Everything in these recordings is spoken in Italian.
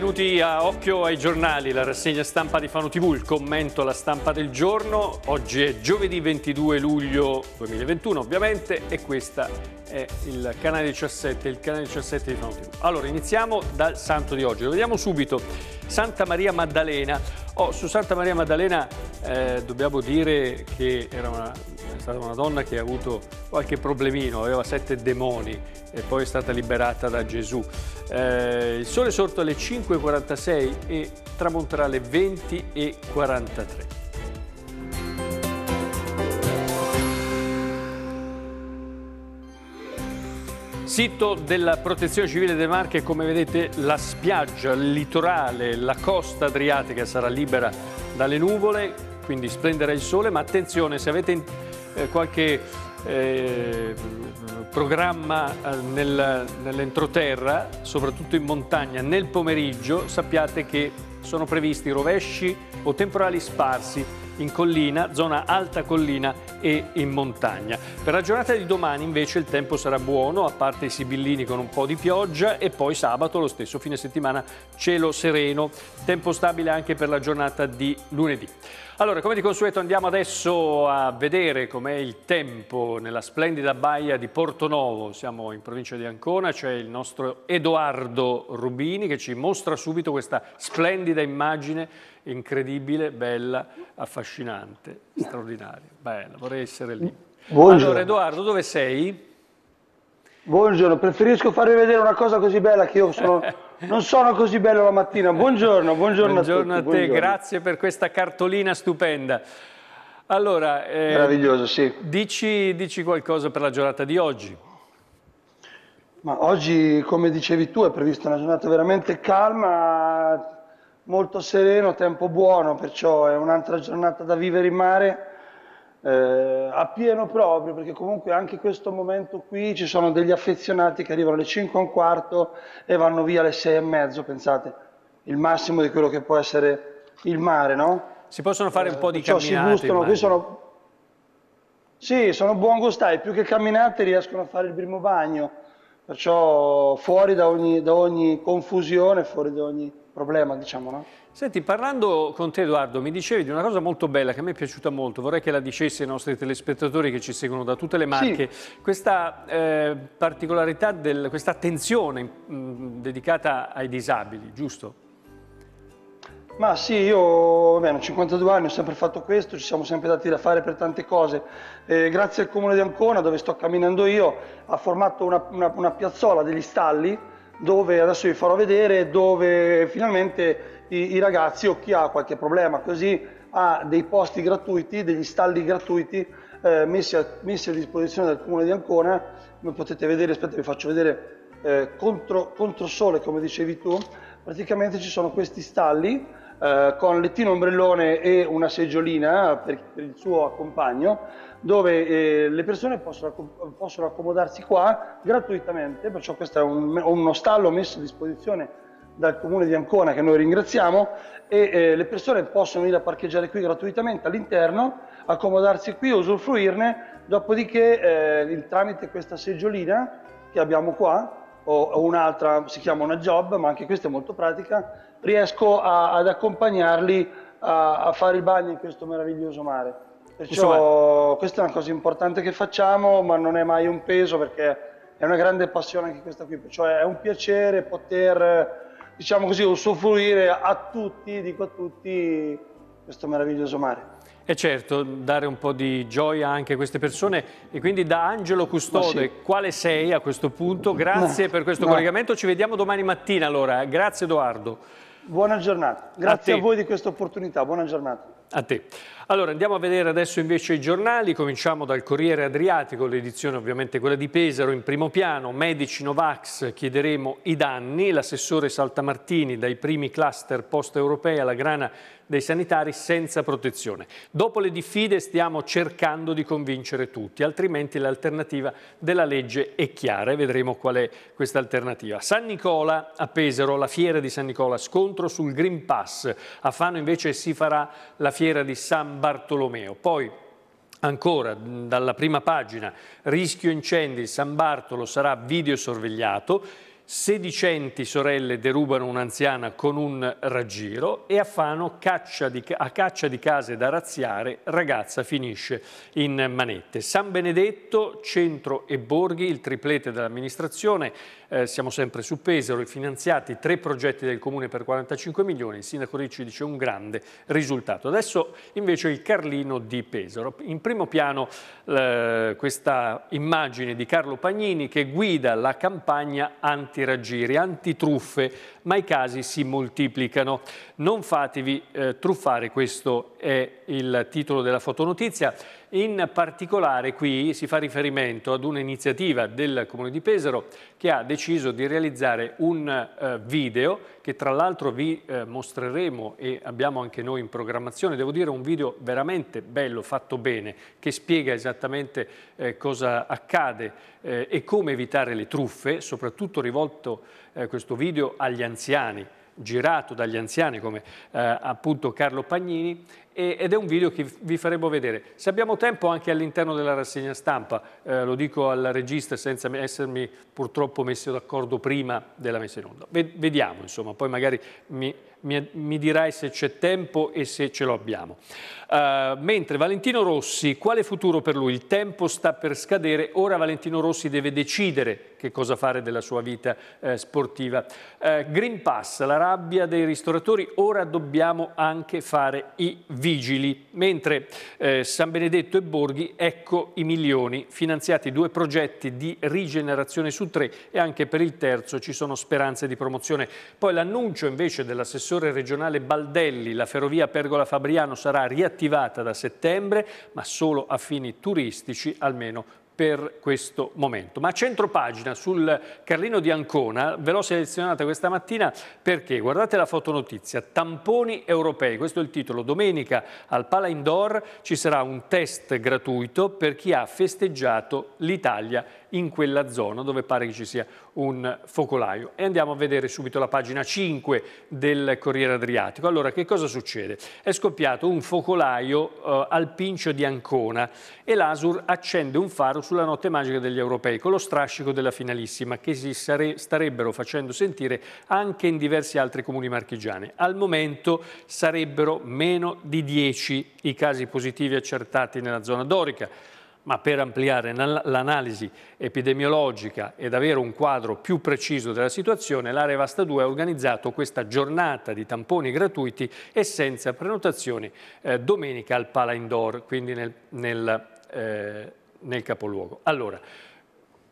benvenuti a Occhio ai giornali, la rassegna stampa di Fano TV, il commento alla stampa del giorno. Oggi è giovedì 22 luglio 2021 ovviamente e questa è il canale 17, il canale 17 di Fano TV. Allora iniziamo dal santo di oggi, lo vediamo subito. Santa Maria Maddalena. Oh, su Santa Maria Maddalena eh, dobbiamo dire che era una, è stata una donna che ha avuto qualche problemino, aveva sette demoni e poi è stata liberata da Gesù. Eh, il sole è sorto alle 5.46 e tramonterà alle 20.43. Sito della Protezione Civile delle Marche, come vedete la spiaggia, il litorale, la costa adriatica sarà libera dalle nuvole, quindi splenderà il sole, ma attenzione se avete eh, qualche eh, programma eh, nel, nell'entroterra, soprattutto in montagna, nel pomeriggio sappiate che sono previsti rovesci o temporali sparsi in collina, zona alta collina e in montagna. Per la giornata di domani invece il tempo sarà buono, a parte i sibillini con un po' di pioggia e poi sabato lo stesso fine settimana cielo sereno, tempo stabile anche per la giornata di lunedì. Allora, come di consueto andiamo adesso a vedere com'è il tempo nella splendida baia di Porto Novo. Siamo in provincia di Ancona, c'è il nostro Edoardo Rubini che ci mostra subito questa splendida immagine, incredibile, bella, affascinante, straordinaria. Bella, vorrei essere lì. Buongiorno. Allora, Edoardo, dove sei? Buongiorno, preferisco farvi vedere una cosa così bella che io sono, non sono così bello la mattina. Buongiorno, buongiorno, buongiorno a, tutti, a te, buongiorno. grazie per questa cartolina stupenda. Allora, eh, Meraviglioso, sì. Dici, dici qualcosa per la giornata di oggi. Ma oggi, come dicevi tu, è prevista una giornata veramente calma, molto sereno, tempo buono, perciò è un'altra giornata da vivere in mare eh, a pieno proprio, perché comunque anche in questo momento qui ci sono degli affezionati che arrivano alle 5 e un quarto e vanno via alle 6 e mezzo, pensate, il massimo di quello che può essere il mare, no? Si possono fare un po' di eh, camminate. Si gustano, qui sono... Sì, sono buon gustai, più che camminate riescono a fare il primo bagno Perciò fuori da ogni, da ogni confusione, fuori da ogni problema, diciamo, no? Senti, parlando con te Edoardo, mi dicevi di una cosa molto bella che a me è piaciuta molto, vorrei che la dicessi ai nostri telespettatori che ci seguono da tutte le marche, sì. questa eh, particolarità, del, questa attenzione mh, mm, dedicata ai disabili, giusto? Ma sì, io ho 52 anni, ho sempre fatto questo, ci siamo sempre dati da fare per tante cose. Eh, grazie al comune di Ancona, dove sto camminando io, ha formato una, una, una piazzola degli stalli, dove adesso vi farò vedere, dove finalmente i, i ragazzi o chi ha qualche problema così ha dei posti gratuiti, degli stalli gratuiti eh, messi, a, messi, a, disposizione dal comune di Ancona. Come potete vedere, aspetta vi faccio vedere, eh, contro, contro sole, come dicevi tu, praticamente ci sono questi stalli eh, con lettino ombrellone e una seggiolina per, per il suo accompagno, dove eh, le persone possono, possono, accomodarsi qua gratuitamente, perciò questo è un, uno stallo messo a disposizione dal comune di Ancona che noi ringraziamo e eh, le persone possono venire a parcheggiare qui gratuitamente all'interno, accomodarsi qui, usufruirne, dopodiché eh, tramite questa seggiolina che abbiamo qua o, o un'altra, si chiama una job, ma anche questa è molto pratica, riesco a, ad accompagnarli a, a, fare il bagno in questo meraviglioso mare. Perciò Insomma. questa è una cosa importante che facciamo, ma non è mai un peso perché è una grande passione anche questa qui, perciò è un piacere poter, diciamo così, usufruire a tutti, dico a tutti, questo meraviglioso mare. E certo, dare un po' di gioia anche a queste persone. E quindi da Angelo Custode, sì. quale sei a questo punto? Grazie no, per questo no. collegamento. Ci vediamo domani mattina allora. Grazie Edoardo. Buona giornata, grazie a, a voi di questa opportunità, buona giornata. A te. Allora andiamo a vedere adesso invece i giornali, cominciamo dal Corriere Adriatico, l'edizione ovviamente quella di Pesaro in primo piano, medici Novax chiederemo i danni, l'assessore Saltamartini dai primi cluster post-europei alla grana dei sanitari senza protezione. Dopo le diffide stiamo cercando di convincere tutti, altrimenti l'alternativa della legge è chiara e vedremo qual è questa alternativa. San Nicola a Pesaro, la fiera di San Nicola, scontro sul Green Pass. A Fano invece si farà la fiera di San Bartolomeo. Poi Ancora, dalla prima pagina, rischio incendi, San Bartolo sarà videosorvegliato Sedicenti sorelle derubano un'anziana con un raggiro e a Fano caccia di, a caccia di case da razziare ragazza finisce in manette. San Benedetto, Centro e Borghi, il triplete dell'amministrazione, eh, siamo sempre su Pesaro, i finanziati tre progetti del Comune per 45 milioni, il Sindaco Ricci dice un grande risultato. Adesso invece il Carlino di Pesaro. In primo piano eh, questa immagine di Carlo Pagnini che guida la campagna anti fatti raggiri, antitruffe, ma i casi si moltiplicano. Non fatevi eh, truffare, questo è il titolo della fotonotizia. In particolare qui si fa riferimento ad un'iniziativa del Comune di Pesaro che ha deciso di realizzare un eh, video che tra l'altro vi eh, mostreremo e abbiamo anche noi in programmazione. Devo dire un video veramente bello, fatto bene, che spiega esattamente eh, cosa accade eh, e come evitare le truffe, soprattutto rivolto eh, questo video agli anziani girato dagli anziani come eh, appunto Carlo Pagnini e, ed è un video che vi faremo vedere. Se abbiamo tempo anche all'interno della rassegna stampa, eh, lo dico al regista senza essermi purtroppo messo d'accordo prima della messa in onda. Ve vediamo insomma, poi magari mi mi, mi dirai se c'è tempo e se ce l'abbiamo. Uh, eh, mentre Valentino Rossi, quale futuro per lui? Il tempo sta per scadere, ora Valentino Rossi deve decidere che cosa fare della sua vita eh, sportiva. Uh, Green Pass, la rabbia dei ristoratori, ora dobbiamo anche fare i vigili. Mentre eh, San Benedetto e Borghi, ecco i milioni, finanziati due progetti di rigenerazione su tre e anche per il terzo ci sono speranze di promozione. Poi l'annuncio invece dell'assessore l'assessore regionale Baldelli, la ferrovia Pergola-Fabriano sarà riattivata da settembre, ma solo a fini turistici, almeno per questo momento. Ma a centro pagina sul Carlino di Ancona ve l'ho selezionata questa mattina perché guardate la fotonotizia tamponi europei, questo è il titolo domenica al Pala Indoor ci sarà un test gratuito per chi ha festeggiato l'Italia in quella zona dove pare che ci sia un focolaio. E andiamo a vedere subito la pagina 5 del Corriere Adriatico. Allora, che cosa succede? È scoppiato un focolaio eh, al Pincio di Ancona e l'Asur accende un faro sulla notte magica degli europei con lo strascico della finalissima che si starebbero facendo sentire anche in diversi altri comuni marchigiani. Al momento sarebbero meno di 10 i casi positivi accertati nella zona dorica ma per ampliare l'analisi epidemiologica ed avere un quadro più preciso della situazione, l'area Vasta 2 ha organizzato questa giornata di tamponi gratuiti e senza prenotazioni eh, domenica al Pala Indoor, quindi nel, nel, eh, nel capoluogo. Allora,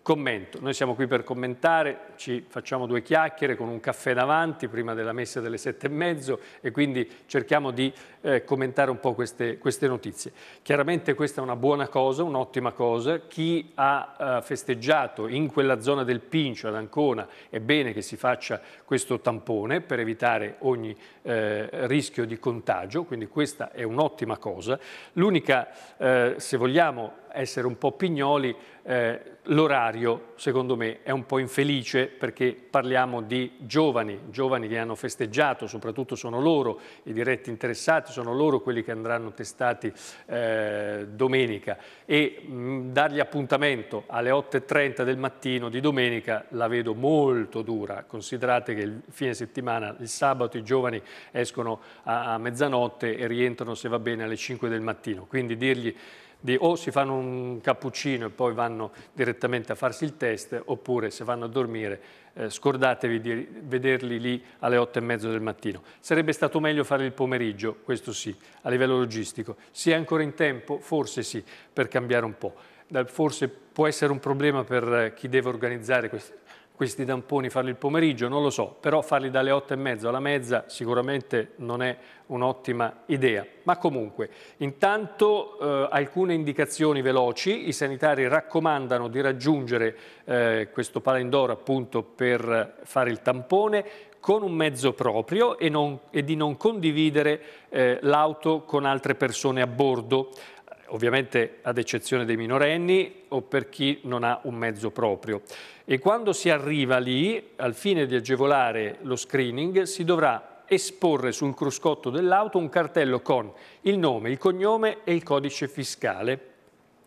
commento. Noi siamo qui per commentare, ci facciamo due chiacchiere con un caffè davanti prima della messa delle sette e mezzo e quindi cerchiamo di eh, commentare un po' queste, queste, notizie. Chiaramente questa è una buona cosa, un'ottima cosa. Chi ha eh, festeggiato in quella zona del Pincio ad Ancona è bene che si faccia questo tampone per evitare ogni eh, rischio di contagio, quindi questa è un'ottima cosa. L'unica, eh, se vogliamo, essere un po' pignoli, eh, l'orario secondo me è un po' infelice perché parliamo di giovani, giovani che hanno festeggiato, soprattutto sono loro i diretti interessati, sono loro quelli che andranno testati eh, domenica e mh, dargli appuntamento alle 8.30 del mattino di domenica la vedo molto dura, considerate che il fine settimana, il sabato i giovani escono a, a mezzanotte e rientrano se va bene alle 5 del mattino, quindi dirgli di o si fanno un cappuccino e poi vanno direttamente a farsi il test, oppure se vanno a dormire eh, scordatevi di vederli lì alle otto e mezzo del mattino. Sarebbe stato meglio fare il pomeriggio, questo sì, a livello logistico. Si è ancora in tempo? Forse sì, per cambiare un po'. Forse può essere un problema per eh, chi deve organizzare queste questi tamponi farli il pomeriggio, non lo so, però farli dalle 8 e mezza alla mezza sicuramente non è un'ottima idea. Ma comunque, intanto eh, alcune indicazioni veloci, i sanitari raccomandano di raggiungere eh, questo palendoro appunto per fare il tampone con un mezzo proprio e, non, e di non condividere eh, l'auto con altre persone a bordo ovviamente ad eccezione dei minorenni o per chi non ha un mezzo proprio. E quando si arriva lì, al fine di agevolare lo screening, si dovrà esporre sul cruscotto dell'auto un cartello con il nome, il cognome e il codice fiscale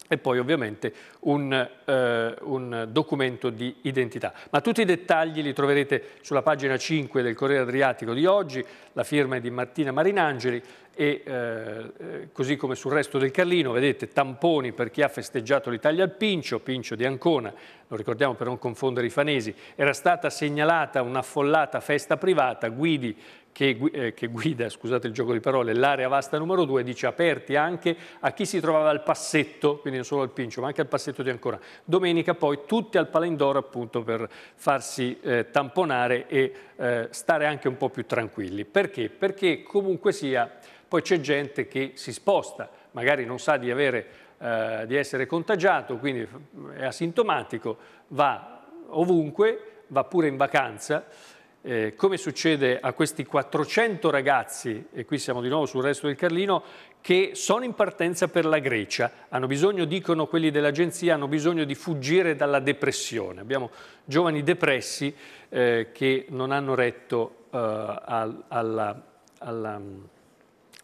e poi ovviamente un, eh, un, documento di identità. Ma tutti i dettagli li troverete sulla pagina 5 del Corriere Adriatico di oggi, la firma è di Martina Marinangeli e eh, eh, così come sul resto del Carlino, vedete tamponi per chi ha festeggiato l'Italia al Pincio, Pincio di Ancona, lo ricordiamo per non confondere i fanesi, era stata segnalata un'affollata festa privata, guidi che, eh, che guida, scusate il gioco di parole, l'area vasta numero 2, dice aperti anche a chi si trovava al passetto, quindi non solo al Pincio, ma anche al passetto di Ancora. Domenica poi tutti al palendoro appunto per farsi eh, tamponare e eh, stare anche un po' più tranquilli. Perché? Perché comunque sia, poi c'è gente che si sposta, magari non sa di avere eh, di essere contagiato, quindi è asintomatico, va ovunque, va pure in vacanza eh, come succede a questi 400 ragazzi, e qui siamo di nuovo sul resto del Carlino, che sono in partenza per la Grecia, hanno bisogno, dicono quelli dell'agenzia, hanno bisogno di fuggire dalla depressione. Abbiamo giovani depressi eh, che non hanno retto eh, al, alla, alla,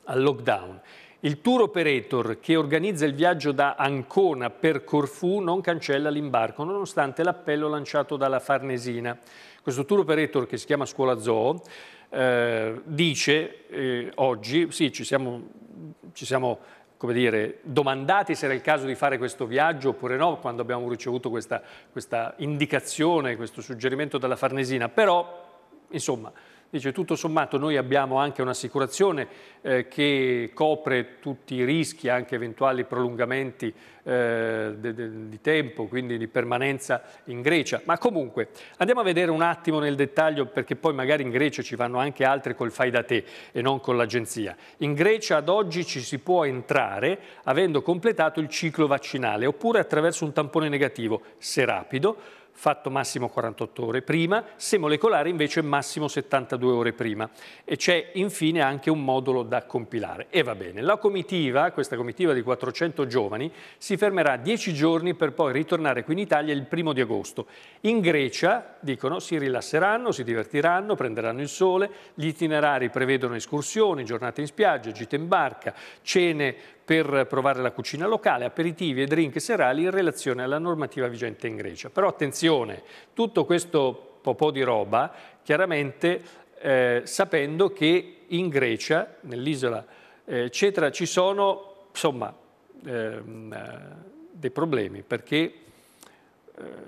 al lockdown. Il tour operator che organizza il viaggio da Ancona per Corfù non cancella l'imbarco, nonostante l'appello lanciato dalla Farnesina. Questo tour operator che si chiama Scuola Zoo eh, dice eh, oggi, sì ci siamo, ci siamo come dire, domandati se era il caso di fare questo viaggio oppure no, quando abbiamo ricevuto questa, questa indicazione, questo suggerimento dalla Farnesina, però insomma Dice tutto sommato noi abbiamo anche un'assicurazione eh, che copre tutti i rischi, anche eventuali prolungamenti eh, de, de, di tempo, quindi di permanenza in Grecia. Ma comunque andiamo a vedere un attimo nel dettaglio perché poi magari in Grecia ci vanno anche altri col fai da te e non con l'agenzia. In Grecia ad oggi ci si può entrare avendo completato il ciclo vaccinale oppure attraverso un tampone negativo, se rapido, fatto massimo 48 ore prima, se molecolare invece massimo 72 ore prima. E c'è infine anche un modulo da compilare. E va bene, la comitiva, questa comitiva di 400 giovani, si fermerà 10 giorni per poi ritornare qui in Italia il primo di agosto. In Grecia, dicono, si rilasseranno, si divertiranno, prenderanno il sole, gli itinerari prevedono escursioni, giornate in spiaggia, gite in barca, cene per provare la cucina locale, aperitivi e drink serali in relazione alla normativa vigente in Grecia. Però attenzione, tutto questo po' di roba, chiaramente eh, sapendo che in Grecia, nell'isola eh, Cetra, ci sono insomma, eh, dei problemi perché eh,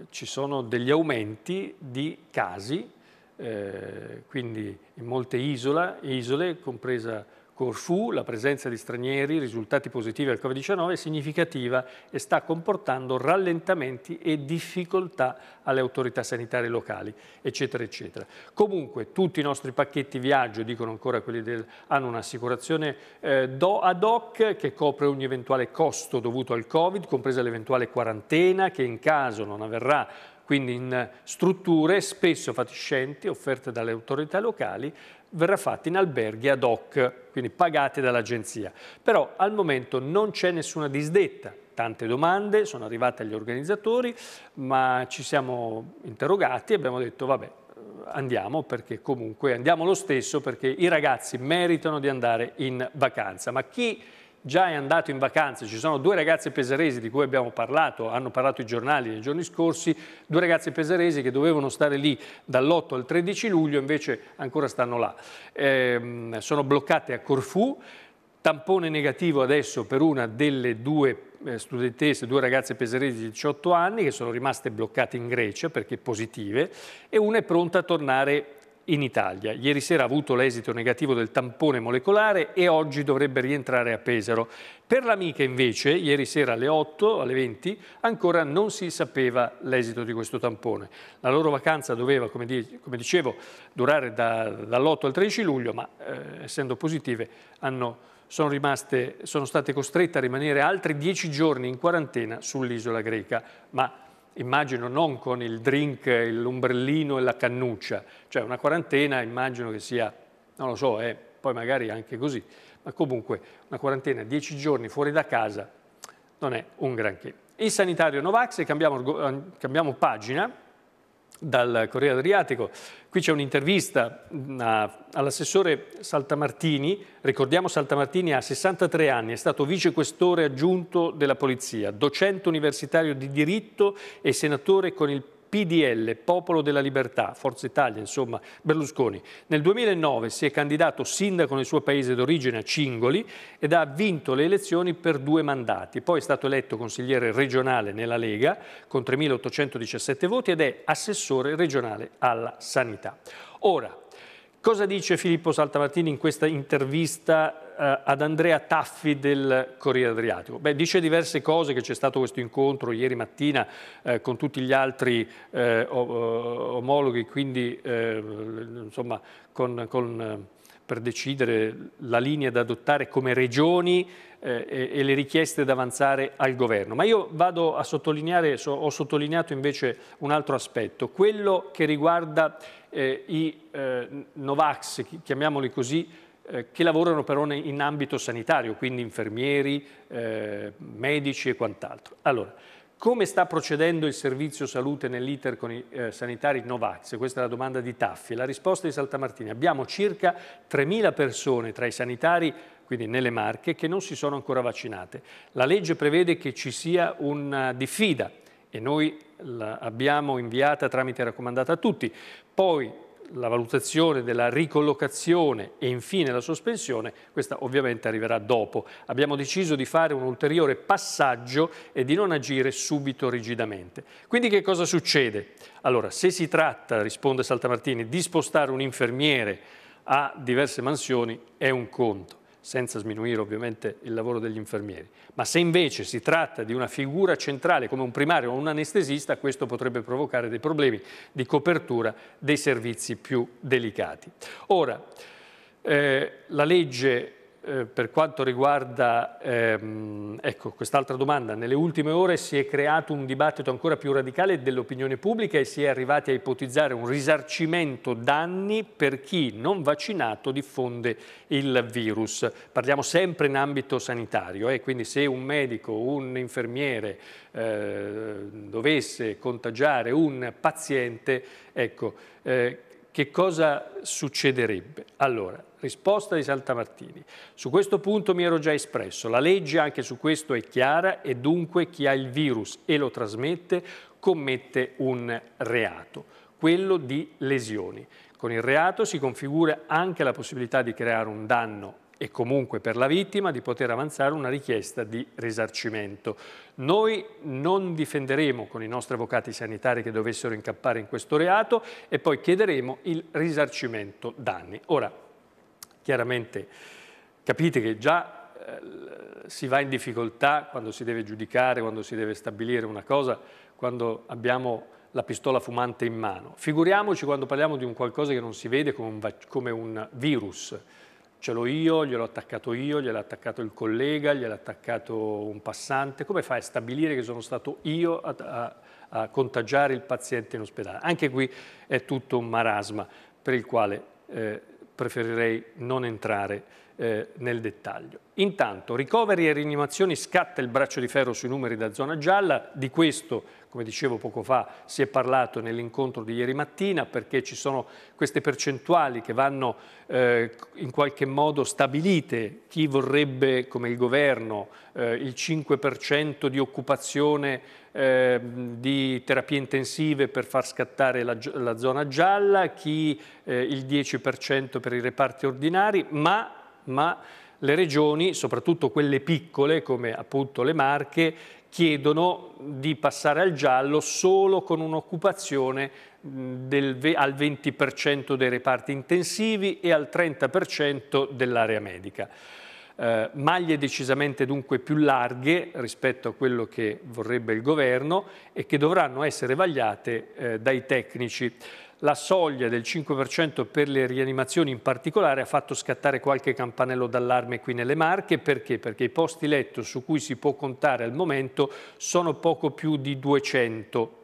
ci sono degli aumenti di casi, eh, quindi in molte isola, isole, compresa Corfù, la presenza di stranieri, risultati positivi al Covid-19 è significativa e sta comportando rallentamenti e difficoltà alle autorità sanitarie locali, eccetera, eccetera. Comunque tutti i nostri pacchetti viaggio, dicono ancora quelli del, hanno un'assicurazione eh, ad hoc che copre ogni eventuale costo dovuto al Covid, compresa l'eventuale quarantena che in caso non avverrà quindi in strutture spesso fatiscenti offerte dalle autorità locali, verrà fatta in alberghi ad hoc, quindi pagati dall'agenzia. Però al momento non c'è nessuna disdetta, tante domande sono arrivate agli organizzatori, ma ci siamo interrogati e abbiamo detto vabbè, andiamo perché comunque andiamo lo stesso perché i ragazzi meritano di andare in vacanza, ma chi già è andato in vacanza, ci sono due ragazze pesaresi di cui abbiamo parlato, hanno parlato i giornali nei giorni scorsi, due ragazze pesaresi che dovevano stare lì dall'8 al 13 luglio, invece ancora stanno là. Eh, sono bloccate a Corfù, tampone negativo adesso per una delle due eh, studentesse, due ragazze pesaresi di 18 anni che sono rimaste bloccate in Grecia perché positive e una è pronta a tornare in Italia. Ieri sera ha avuto l'esito negativo del tampone molecolare e oggi dovrebbe rientrare a Pesaro. Per l'amica invece, ieri sera alle 8, alle 20, ancora non si sapeva l'esito di questo tampone. La loro vacanza doveva, come, dicevo, durare da, dall'8 al 13 luglio, ma eh, essendo positive hanno sono, rimaste, sono, state costrette a rimanere altri dieci giorni in quarantena sull'isola greca, ma immagino non con il drink, l'ombrellino e la cannuccia, cioè una quarantena immagino che sia, non lo so, eh, poi magari anche così, ma comunque una quarantena, dieci giorni fuori da casa non è un granché. Il sanitario Novax, cambiamo, eh, cambiamo pagina, dal Corriere Adriatico. Qui c'è un'intervista mm, all'assessore Saltamartini, ricordiamo Saltamartini ha 63 anni, è stato vicequestore aggiunto della Polizia, docente universitario di diritto e senatore con il PDL, Popolo della Libertà, Forza Italia, insomma, Berlusconi. Nel 2009 si è candidato sindaco nel suo paese d'origine a Cingoli ed ha vinto le elezioni per due mandati. Poi è stato eletto consigliere regionale nella Lega con 3.817 voti ed è assessore regionale alla sanità. Ora, Cosa dice Filippo Saltamartini in questa intervista eh, ad Andrea Taffi del Corriere Adriatico? Beh, dice diverse cose, che c'è stato questo incontro ieri mattina eh, con tutti gli altri eh, omologhi, quindi eh, insomma con, con eh, per decidere la linea da adottare come regioni eh, e, e, le richieste da avanzare al governo. Ma io vado a sottolineare, so, ho sottolineato invece un altro aspetto, quello che riguarda eh, i eh, Novax, chiamiamoli così, eh, che lavorano però in ambito sanitario, quindi infermieri, eh, medici e quant'altro. Allora, come sta procedendo il servizio salute nell'iter con i eh, sanitari Novax? Questa è la domanda di Taffi. La risposta di Saltamartini. Abbiamo circa 3.000 persone tra i sanitari, quindi nelle Marche, che non si sono ancora vaccinate. La legge prevede che ci sia una diffida e noi l'abbiamo inviata tramite raccomandata a tutti. Poi la valutazione della ricollocazione e infine la sospensione, questa ovviamente arriverà dopo. Abbiamo deciso di fare un ulteriore passaggio e di non agire subito rigidamente. Quindi che cosa succede? Allora, se si tratta, risponde Saltamartini, di spostare un infermiere a diverse mansioni è un conto senza sminuire ovviamente il lavoro degli infermieri. Ma se invece si tratta di una figura centrale come un primario o un anestesista, questo potrebbe provocare dei problemi di copertura dei servizi più delicati. Ora, eh, la legge eh, per quanto riguarda ehm, ecco, quest'altra domanda, nelle ultime ore si è creato un dibattito ancora più radicale dell'opinione pubblica e si è arrivati a ipotizzare un risarcimento danni per chi non vaccinato diffonde il virus. Parliamo sempre in ambito sanitario, eh, quindi se un medico, un infermiere eh, dovesse contagiare un paziente, ecco, eh, che cosa succederebbe? Allora, risposta di Saltamartini. Su questo punto mi ero già espresso. La legge anche su questo è chiara e dunque chi ha il virus e lo trasmette commette un reato, quello di lesioni. Con il reato si configura anche la possibilità di creare un danno e comunque per la vittima di poter avanzare una richiesta di risarcimento. Noi non difenderemo con i nostri avvocati sanitari che dovessero incappare in questo reato e poi chiederemo il risarcimento danni. Ora, chiaramente capite che già eh, si va in difficoltà quando si deve giudicare, quando si deve stabilire una cosa, quando abbiamo la pistola fumante in mano. Figuriamoci quando parliamo di un qualcosa che non si vede come un, come un virus ce l'ho io, gliel'ho attaccato io, gliel'ha attaccato il collega, gliel'ha attaccato un passante, come fai a stabilire che sono stato io a, a, a, contagiare il paziente in ospedale? Anche qui è tutto un marasma per il quale eh, preferirei non entrare eh, nel dettaglio. Intanto, ricoveri e rianimazioni scatta il braccio di ferro sui numeri da zona gialla, di questo, come dicevo poco fa, si è parlato nell'incontro di ieri mattina perché ci sono queste percentuali che vanno eh, in qualche modo stabilite, chi vorrebbe, come il governo, eh, il 5% di occupazione Ehm, di terapie intensive per far scattare la, la zona gialla, chi eh, il 10% per i reparti ordinari, ma, ma le regioni, soprattutto quelle piccole come appunto le Marche, chiedono di passare al giallo solo con un'occupazione al 20% dei reparti intensivi e al 30% dell'area medica. Eh, maglie decisamente dunque più larghe rispetto a quello che vorrebbe il governo e che dovranno essere vagliate eh, dai tecnici. La soglia del 5% per le rianimazioni in particolare ha fatto scattare qualche campanello d'allarme qui nelle Marche. Perché? Perché i posti letto su cui si può contare al momento sono poco più di 200.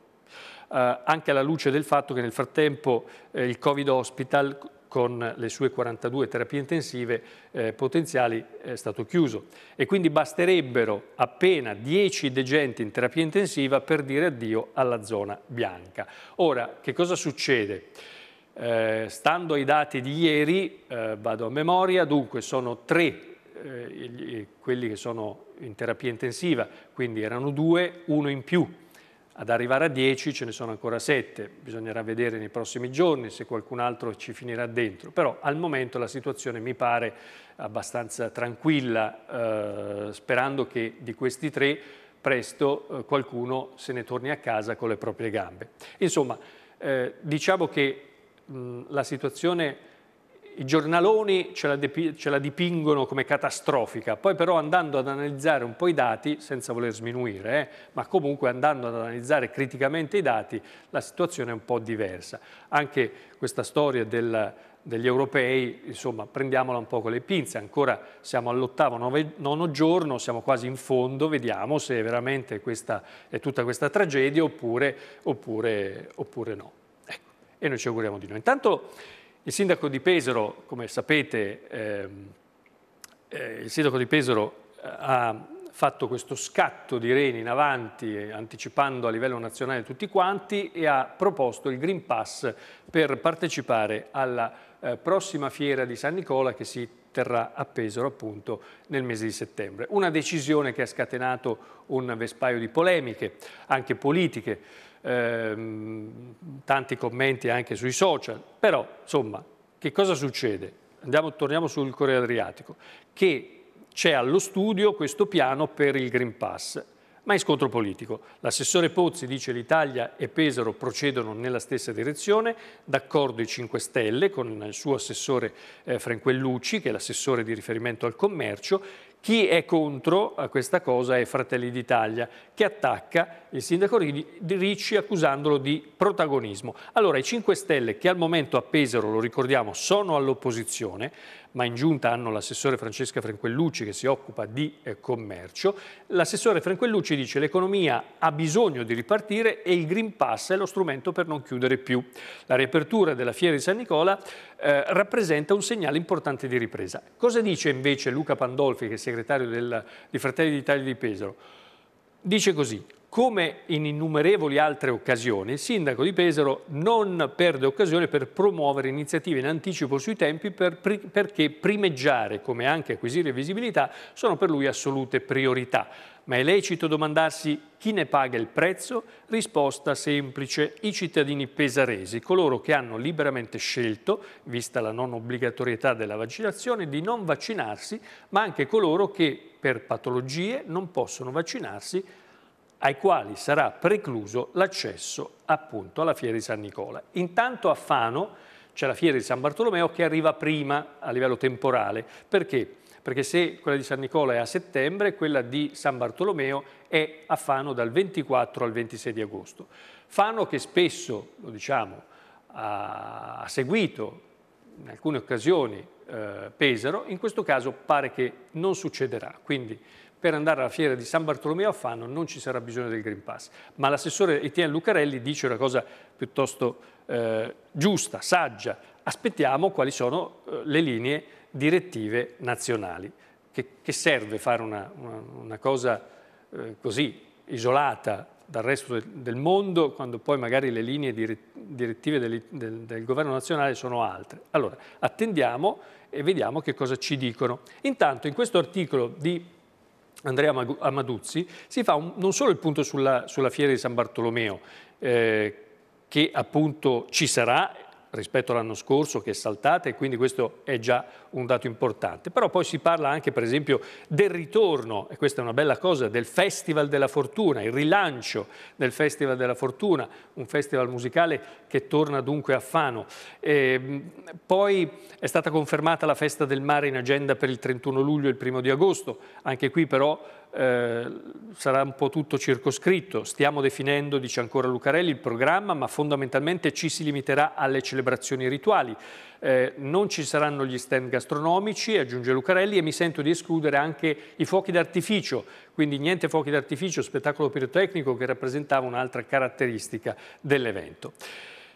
Eh, anche alla luce del fatto che nel frattempo eh, il Covid Hospital con le sue 42 terapie intensive eh, potenziali è stato chiuso e quindi basterebbero appena 10 degenti in terapia intensiva per dire addio alla zona bianca. Ora, che cosa succede? Eh, stando ai dati di ieri, eh, vado a memoria, dunque sono tre eh, quelli che sono in terapia intensiva, quindi erano due, uno in più ad arrivare a 10 ce ne sono ancora 7, bisognerà vedere nei prossimi giorni se qualcun altro ci finirà dentro, però al momento la situazione mi pare abbastanza tranquilla, eh, sperando che di questi tre presto eh, qualcuno se ne torni a casa con le proprie gambe. Insomma, eh, diciamo che mh, la situazione i giornaloni ce la, dip- ce la dipingono come catastrofica, poi però andando ad analizzare un po' i dati, senza voler sminuire, eh, ma comunque andando ad analizzare criticamente i dati, la situazione è un po' diversa. Anche questa storia del, degli europei, insomma, prendiamola un po' con le pinze, ancora siamo all'ottavo, nove, nono giorno, siamo quasi in fondo, vediamo se veramente questa, è tutta questa tragedia oppure, oppure, oppure no. Ecco. E noi ci auguriamo di no. Intanto il sindaco di Pesaro, come sapete, ehm, eh, il sindaco di Pesaro eh, ha fatto questo scatto di reni in avanti, eh, anticipando a livello nazionale tutti quanti, e ha proposto il Green Pass per partecipare alla eh, prossima fiera di San Nicola che si terrà a Pesaro appunto nel mese di settembre. Una decisione che ha scatenato un vespaio di polemiche, anche politiche, Ehm, tanti commenti anche sui social, però insomma che cosa succede? Andiamo, torniamo sul Corriere Adriatico, che c'è allo studio questo piano per il Green Pass, ma in scontro politico. L'assessore Pozzi dice l'Italia e Pesaro procedono nella stessa direzione, d'accordo i 5 Stelle con il suo assessore eh, Franquellucci, che è l'assessore di riferimento al commercio, chi è contro a questa cosa è Fratelli d'Italia, che attacca il sindaco Ricci accusandolo di protagonismo. Allora, i 5 Stelle che al momento a Pesaro, lo ricordiamo, sono all'opposizione, ma in giunta hanno l'assessore Francesca Franquellucci che si occupa di eh, commercio. L'assessore Franquellucci dice che l'economia ha bisogno di ripartire e il Green Pass è lo strumento per non chiudere più. La riapertura della fiera di San Nicola eh, rappresenta un segnale importante di ripresa. Cosa dice invece Luca Pandolfi che si segretario del, di Fratelli d'Italia di Pesaro, dice così, come in innumerevoli altre occasioni, il sindaco di Pesaro non perde occasione per promuovere iniziative in anticipo sui tempi per, perché primeggiare, come anche acquisire visibilità, sono per lui assolute priorità. Ma è lecito domandarsi chi ne paga il prezzo? Risposta semplice, i cittadini pesaresi, coloro che hanno liberamente scelto, vista la non obbligatorietà della vaccinazione, di non vaccinarsi, ma anche coloro che per patologie non possono vaccinarsi ai quali sarà precluso l'accesso appunto alla Fiera di San Nicola. Intanto a Fano c'è la Fiera di San Bartolomeo che arriva prima a livello temporale. Perché? Perché se quella di San Nicola è a settembre, quella di San Bartolomeo è a Fano dal 24 al 26 di agosto. Fano che spesso, lo diciamo, ha seguito in alcune occasioni eh, Pesaro, in questo caso pare che non succederà. Quindi per andare alla fiera di San Bartolomeo a Fano non ci sarà bisogno del Green Pass. Ma l'assessore Etienne Lucarelli dice una cosa piuttosto eh, giusta, saggia. Aspettiamo quali sono eh, le linee direttive nazionali. Che, che serve fare una, una, una cosa eh, così isolata dal resto del, del, mondo quando poi magari le linee direttive del, del, del governo nazionale sono altre? Allora, attendiamo e vediamo che cosa ci dicono. Intanto in questo articolo di Andrea Amaduzzi, si fa un, non solo il punto sulla, sulla fiera di San Bartolomeo, eh, che appunto ci sarà rispetto all'anno scorso, che è saltata e quindi questo è già un dato importante. Però poi si parla anche per esempio del ritorno, e questa è una bella cosa, del Festival della Fortuna, il rilancio del Festival della Fortuna, un festival musicale che torna dunque a Fano. E, ehm, poi è stata confermata la festa del mare in agenda per il 31 luglio e il 1 di agosto, anche qui però eh, sarà un po' tutto circoscritto. Stiamo definendo, dice ancora Lucarelli, il programma, ma fondamentalmente ci si limiterà alle celebrazioni rituali eh, non ci saranno gli stand gastronomici, aggiunge Lucarelli, e mi sento di escludere anche i fuochi d'artificio, quindi niente fuochi d'artificio, spettacolo pirotecnico che rappresentava un'altra caratteristica dell'evento.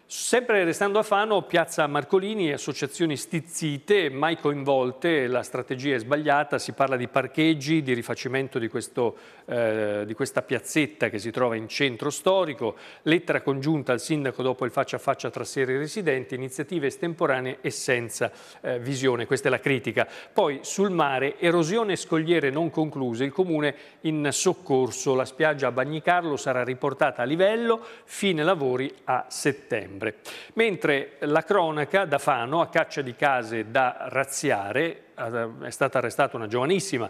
Sempre restando a Fano, piazza Marcolini, associazioni stizzite, mai coinvolte, la strategia è sbagliata, si parla di parcheggi, di rifacimento di, questo, eh, di questa piazzetta che si trova in centro storico, lettera congiunta al sindaco dopo il faccia a faccia tra seri residenti, iniziative estemporanee e senza eh, visione, questa è la critica. Poi sul mare, erosione e scogliere non concluse, il comune in soccorso, la spiaggia a Bagnicarlo sarà riportata a livello, fine lavori a settembre settembre, mentre la cronaca da Fano, a caccia di case da razziare, eh, è stata arrestata una giovanissima,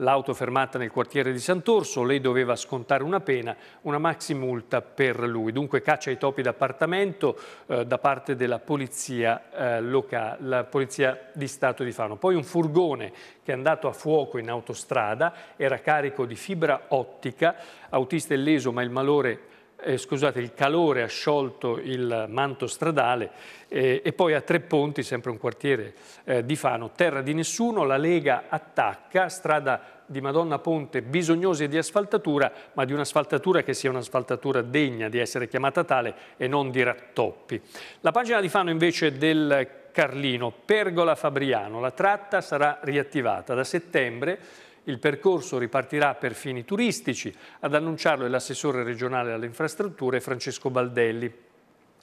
l'auto fermata nel quartiere di Sant'Orso, lei doveva scontare una pena, una maxi multa per lui. Dunque caccia ai topi d'appartamento eh, da parte della polizia eh, locale, la polizia di Stato di Fano. Poi un furgone che è andato a fuoco in autostrada, era carico di fibra ottica, autista illeso ma il malore eh, scusate, il calore ha sciolto il manto stradale eh, e poi a Tre Ponti, sempre un quartiere eh, di Fano, terra di nessuno, la Lega attacca, strada di Madonna Ponte bisognosi di asfaltatura, ma di un'asfaltatura che sia un'asfaltatura degna di essere chiamata tale e non di rattoppi. La pagina di Fano invece del Carlino, Pergola Fabriano, la tratta sarà riattivata da settembre il percorso ripartirà per fini turistici, ad annunciarlo è l'assessore regionale alle infrastrutture Francesco Baldelli.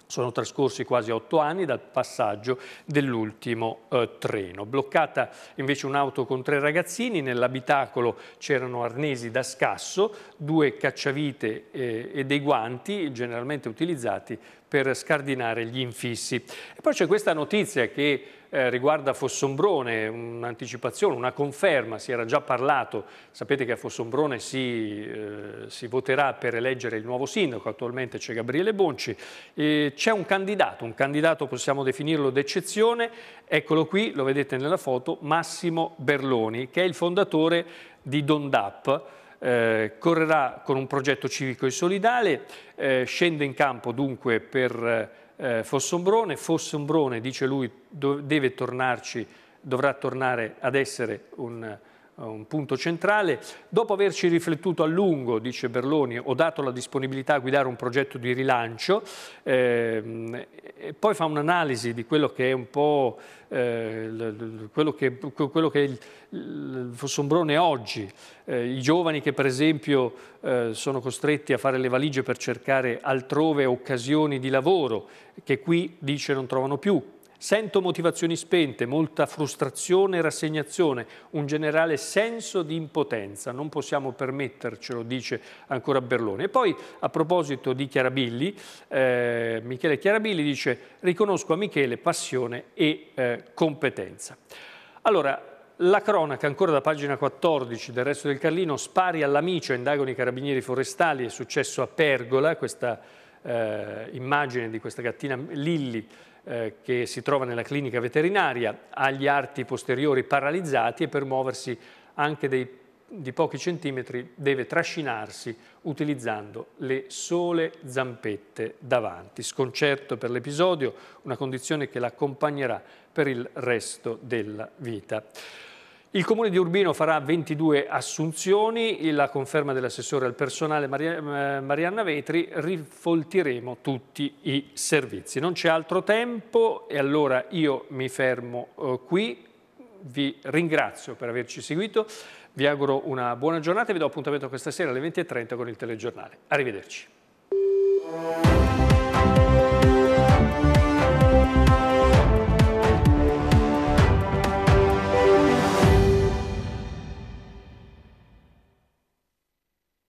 Sono trascorsi quasi otto anni dal passaggio dell'ultimo eh, treno. Bloccata invece un'auto con tre ragazzini, nell'abitacolo c'erano arnesi da scasso, due cacciavite eh, e dei guanti generalmente utilizzati per scardinare gli infissi. E poi c'è questa notizia che eh, riguarda Fossombrone, un'anticipazione, una conferma, si era già parlato, sapete che a Fossombrone si, eh, si voterà per eleggere il nuovo sindaco, attualmente c'è Gabriele Bonci, c'è un candidato, un candidato possiamo definirlo d'eccezione, eccolo qui, lo vedete nella foto, Massimo Berloni, che è il fondatore di Dondap, eh, correrà con un progetto civico e solidale, eh, scende in campo dunque per eh, eh, Fossombrone. Fossombrone, dice lui, deve tornarci, dovrà tornare ad essere un un punto centrale. Dopo averci riflettuto a lungo, dice Berloni, ho dato la disponibilità a guidare un progetto di rilancio, ehm, e poi fa un'analisi di quello che è un po' eh, quello che, quello che è il, il Fossombrone oggi, eh, i giovani che per esempio eh, sono costretti a fare le valigie per cercare altrove occasioni di lavoro che qui dice non trovano più, Sento motivazioni spente, molta frustrazione e rassegnazione, un generale senso di impotenza. Non possiamo permettercelo, dice ancora Berlone. E poi, a proposito di Chiarabilli, eh, Michele Chiarabilli dice «Riconosco a Michele passione e eh, competenza». Allora, la cronaca, ancora da pagina 14 del resto del Carlino, spari all'amicio, indagano i carabinieri forestali, è successo a Pergola, questa eh, immagine di questa gattina Lilli eh, che si trova nella clinica veterinaria, ha gli arti posteriori paralizzati e per muoversi anche dei, di pochi centimetri deve trascinarsi utilizzando le sole zampette davanti. Sconcerto per l'episodio, una condizione che l'accompagnerà per il resto della vita. Il comune di Urbino farà 22 assunzioni, la conferma dell'assessore al personale eh, Marianna Vetri, rifoltiremo tutti i servizi. Non c'è altro tempo e allora io mi fermo eh, qui, vi ringrazio per averci seguito, vi auguro una buona giornata e vi do appuntamento questa sera alle 20.30 con il telegiornale. Arrivederci.